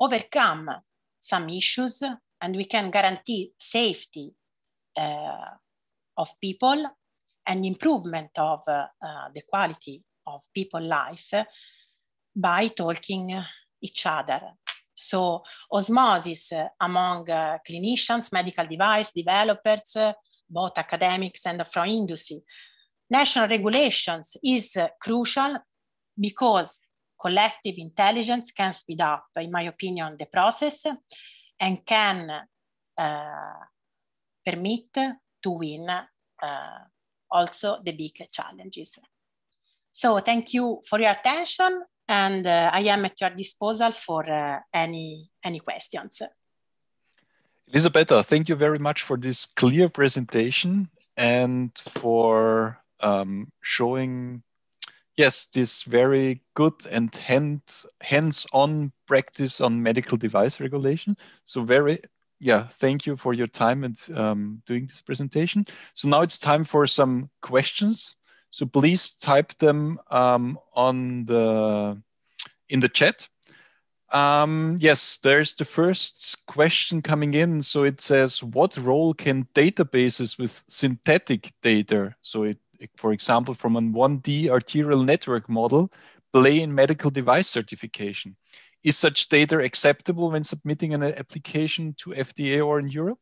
overcome some issues and we can guarantee safety uh, of people and improvement of uh, uh the quality of people life by talking each other. So osmosis among uh, clinicians, medical device developers, both academics and from industry. National regulations is crucial because collective intelligence can speed up, in my opinion, the process and can uh, permit to win uh, also the big challenges. So thank you for your attention and uh, I am at your disposal for uh, any, any questions. Elisabetta, thank you very much for this clear presentation and for um, showing yes, this very good and hand, hands-on practice on medical device regulation. So very, yeah, thank you for your time and um, doing this presentation. So now it's time for some questions. So please type them um, on the in the chat. Um, yes, there's the first question coming in. So it says, what role can databases with synthetic data? So it for example, from a 1D arterial network model play in medical device certification? Is such data acceptable when submitting an application to FDA or in Europe?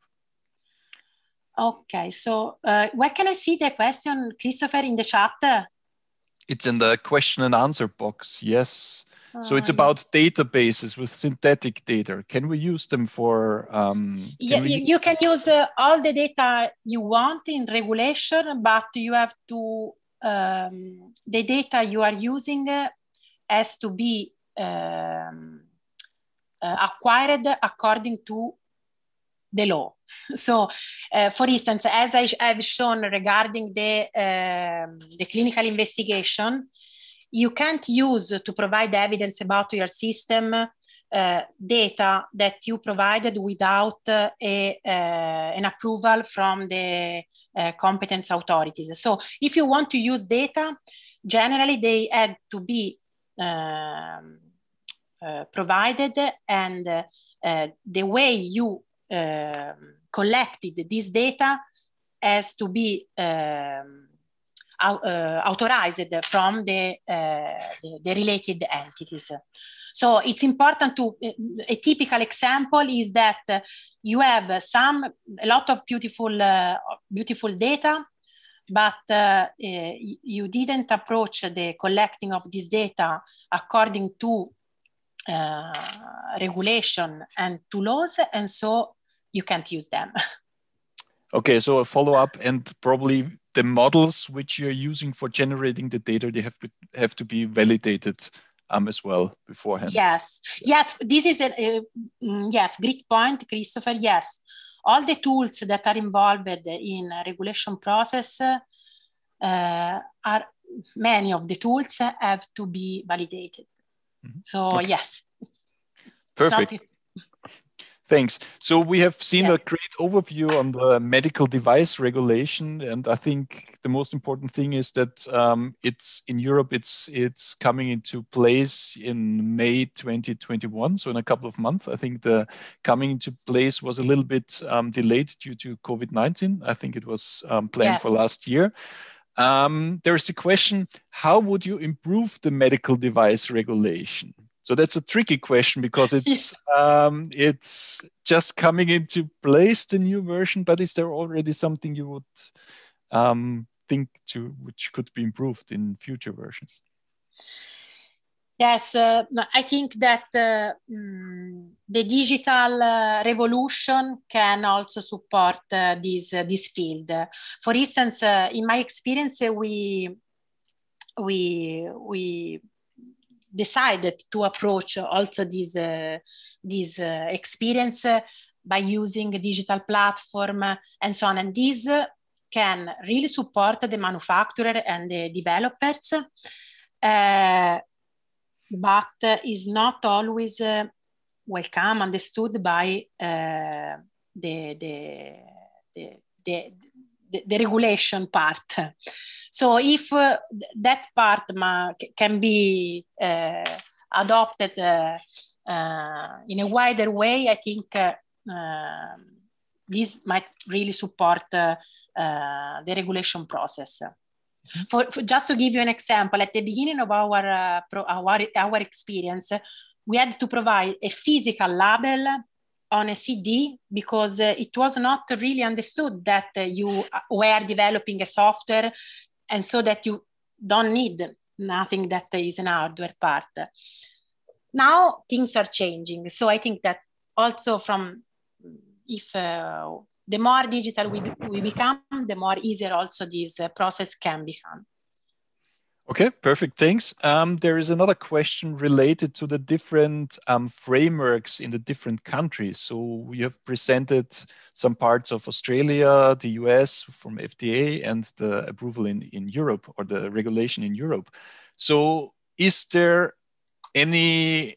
Okay, so uh, where can I see the question, Christopher, in the chat? it's in the question and answer box. Yes. Uh, so it's ah, about databases with synthetic data. Can we use them for? Um, yeah, we... you can use uh, all the data you want in regulation, but you have to um, the data you are using uh, has to be um, uh, acquired according to the law. So, uh, for instance, as I have shown regarding the, um, the clinical investigation, you can't use to provide evidence about your system uh, data that you provided without uh, a, uh, an approval from the uh, competence authorities. So if you want to use data, generally they had to be um, uh, provided and uh, the way you um, collected this data has to be um, out, uh, authorized from the, uh, the, the, related entities. So it's important to, uh, a typical example is that you have some, a lot of beautiful, uh, beautiful data, but uh, uh, you didn't approach the collecting of this data according to uh, regulation and to laws, and so you can't use them. *laughs* okay, so a follow up and probably the models which you're using for generating the data they have to, have to be validated um, as well beforehand. Yes, yes, this is a, a mm, yes great point, Christopher. Yes, all the tools that are involved in regulation process uh, are many of the tools have to be validated. Mm-hmm. So okay. yes, perfect. Thanks. So we have seen yeah. a great overview on the medical device regulation, and I think the most important thing is that um, it's in Europe. It's it's coming into place in May 2021, so in a couple of months. I think the coming into place was a little bit um, delayed due to COVID-19. I think it was um, planned yes. for last year. Um, there's the question how would you improve the medical device regulation? So that's a tricky question because *laughs* it's um, it's just coming into place the new version. But is there already something you would um, think to which could be improved in future versions? Yes, uh, I think that uh, mm, the digital uh, revolution can also support uh, this uh, this field. For instance, uh, in my experience, we we we decided to approach also this this experience by using a digital platform and so on, and this can really support the manufacturer and the developers but uh, is not always uh, welcome, understood by uh, the, the, the, the, regulation part. So if that part can be adopted in a wider way, I think um, this might really support the regulation process. For, for, just to give you an example, at the beginning of our, uh, pro, our, our experience, we had to provide a physical label on a CD because uh, it was not really understood that uh, you uh, were developing a software and so that you don't need nothing that is an hardware part. Now things are changing. So I think that also from if uh, the more digital we, we become, the more easier also this uh, process can become. Okay, perfect. Thanks. Um, there is another question related to the different um, frameworks in the different countries. So we have presented some parts of Australia, the US from FDA, and the approval in, in Europe or the regulation in Europe. So is there any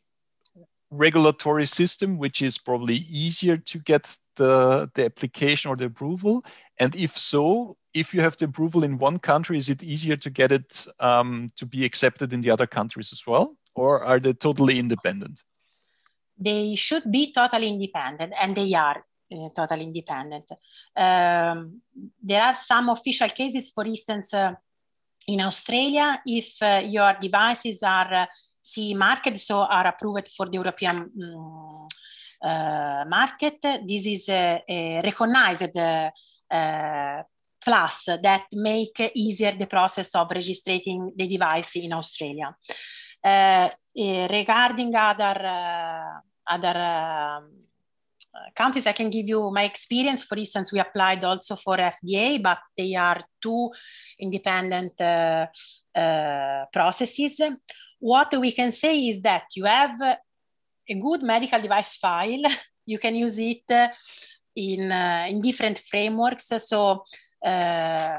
regulatory system which is probably easier to get the, the application or the approval? And if so, if you have the approval in one country, is it easier to get it um, to be accepted in the other countries as well? Or are they totally independent? They should be totally independent, and they are uh, totally independent. Um, there are some official cases, for instance, uh, in Australia, if uh, your devices are uh, CE marked, so are approved for the European um, Eh, market. This is a, a recognized plus eh, that make easier the process of registering the device in Australia. Eh, regarding other, other um, countries. I can give you my experience. For instance, we applied also for FDA, but they are two independent uh, uh, processes. What we can say is that you have a good medical device file, *laughs* you can use it uh, in, uh, in different frameworks. So uh,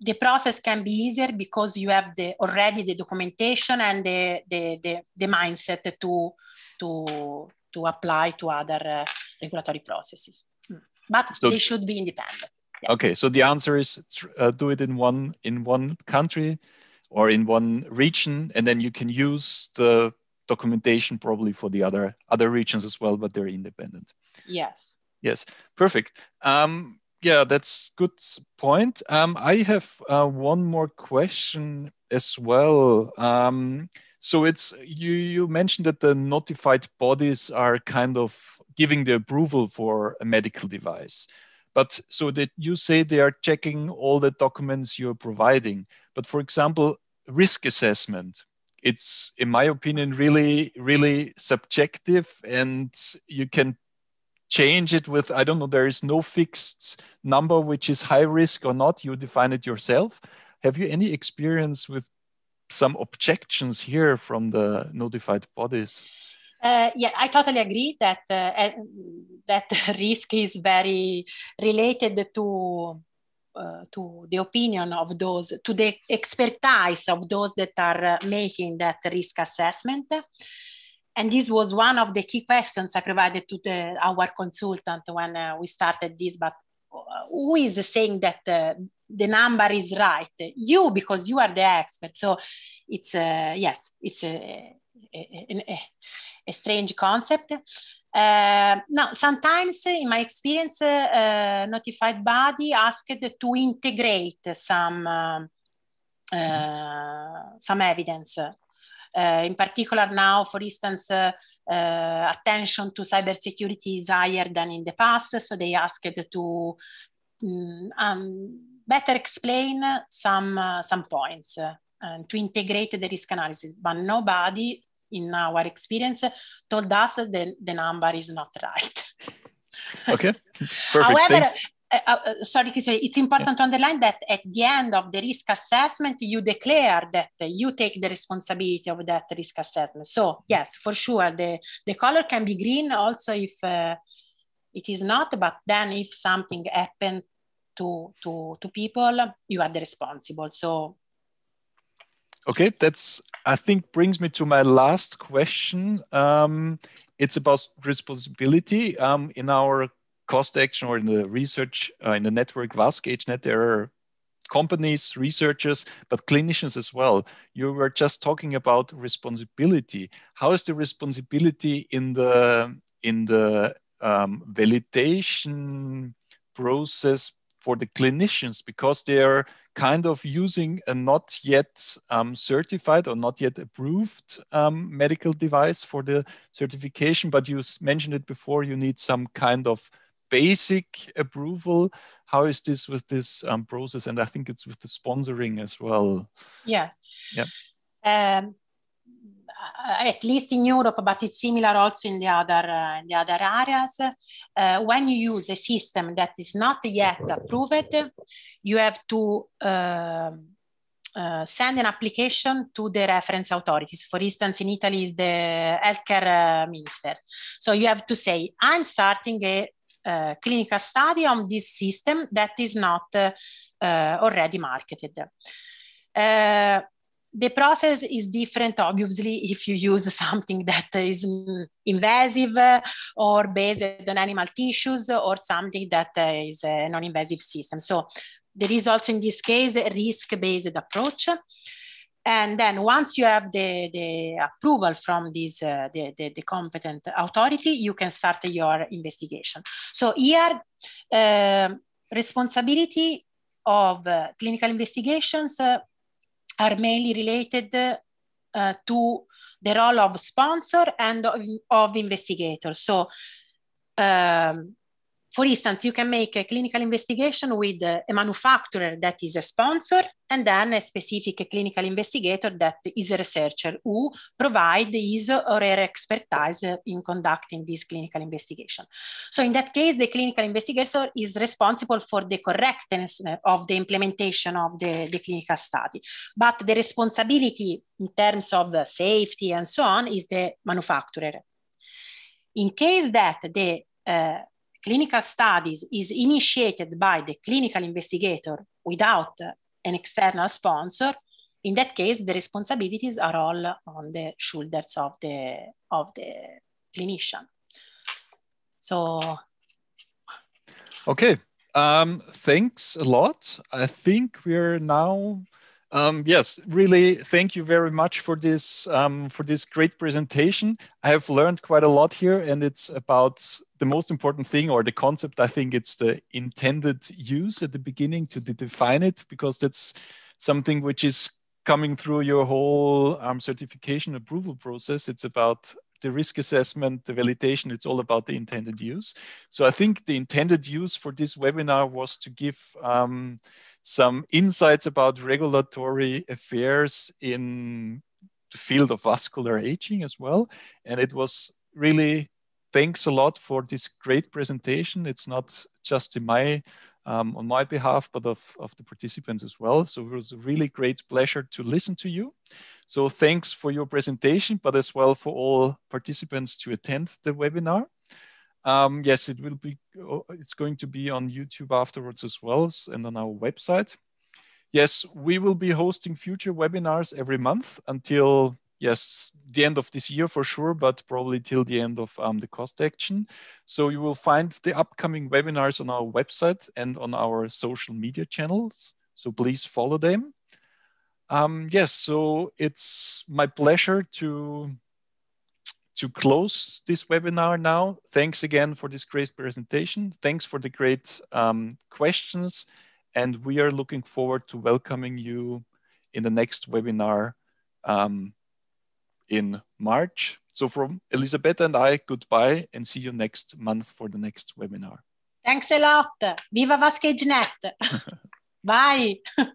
the process can be easier because you have the already the documentation and the the, the, the mindset to to to apply to other uh, regulatory processes hmm. but so, they should be independent yeah. okay so the answer is uh, do it in one in one country or in one region and then you can use the documentation probably for the other other regions as well, but they're independent. Yes. Yes. Perfect. Um, yeah, that's good point. Um, I have uh, one more question as well. Um, so it's you you mentioned that the notified bodies are kind of giving the approval for a medical device. But so that you say they are checking all the documents you're providing. But for example, risk assessment it's in my opinion really really subjective and you can change it with i don't know there is no fixed number which is high risk or not you define it yourself have you any experience with some objections here from the notified bodies uh, yeah, I totally agree that uh, that *laughs* risk is very related to uh, to the opinion of those, to the expertise of those that are uh, making that risk assessment. And this was one of the key questions I provided to the, our consultant when uh, we started this. But uh, who is saying that uh, the number is right? You, because you are the expert. So it's, uh, yes, it's a, a, a, a strange concept. Eh, now, sometimes in my experience, uh, notified body asked to integrate some, eh, some evidence. in particular now, for instance, attention to cybersecurity is higher than in the past, so they asked to mm, um, better explain some, some points and to integrate the risk analysis, but nobody in our experience told us that the number is not right. *laughs* okay, perfect. However, uh, uh, uh, sorry, it's important yeah. to underline that at the end of the risk assessment, you declare that you take the responsibility of that risk assessment. So mm-hmm. yes, for sure, the, the color can be green also if uh, it is not, but then if something happened to, to, to people, you are the responsible. So Okay, that's I think brings me to my last question. Um, it's about responsibility. Um, in our cost action or in the research uh, in the network VASC HNet, there are companies, researchers, but clinicians as well. You were just talking about responsibility. How is the responsibility in the in the um, validation process for the clinicians because they are kind of using a not yet um, certified or not yet approved um, medical device for the certification. But you mentioned it before, you need some kind of basic approval. How is this with this um, process? And I think it's with the sponsoring as well. Yes. Yeah. Um, uh, at least in Europe, but it's similar also in the other, uh, in the other areas. Uh, when you use a system that is not yet approved, you have to um, uh, send an application to the reference authorities. For instance, in Italy is the healthcare uh, minister. So you have to say, I'm starting a uh, clinical study on this system that is not already marketed the process is different, obviously, if you use *laughs* something that is invasive uh, or based on animal tissues or something that uh, is a non-invasive system. So there is also in this case a risk-based approach. And then once you have the, the approval from this, uh, the, the, the, competent authority, you can start your investigation. So here, uh, responsibility of uh, clinical investigations uh, are mainly related uh, to the role of sponsor and of, of investigators. So um, for instance, you can make a clinical investigation with a manufacturer that is a sponsor and then a specific clinical investigator that is a researcher who provide his or her expertise in conducting this clinical investigation. So in that case, the clinical investigator is responsible for the correctness of the implementation of the, the clinical study. But the responsibility in terms of safety and so on is the manufacturer. In case that the uh, clinical studies is initiated by the clinical investigator without an external sponsor, in that case, the responsibilities are all on the shoulders of the, of the clinician. So. Okay, um, thanks a lot. I think we're now um, yes, really, thank you very much for this um, for this great presentation. I have learned quite a lot here, and it's about the most important thing or the concept, I think it's the intended use at the beginning to define it, because that's something which is coming through your whole um, certification approval process. It's about the risk assessment, the validation, it's all about the intended use. So I think the intended use for this webinar was to give um, some insights about regulatory affairs in the field of vascular aging as well. And it was really thanks a lot for this great presentation. It's not just in my um, on my behalf, but of, of the participants as well. So it was a really great pleasure to listen to you. So thanks for your presentation, but as well for all participants to attend the webinar. Um, yes, it will be, oh, it's going to be on YouTube afterwards as well and on our website. Yes, we will be hosting future webinars every month until yes, the end of this year for sure, but probably till the end of um, the cost action. So you will find the upcoming webinars on our website and on our social media channels. So please follow them. Um, yes, so it's my pleasure to to close this webinar now. Thanks again for this great presentation. Thanks for the great um, questions. And we are looking forward to welcoming you in the next webinar um, in March. So from Elisabetta and I, goodbye and see you next month for the next webinar. Thanks a lot. Viva VascageNet. *laughs* Bye. *laughs*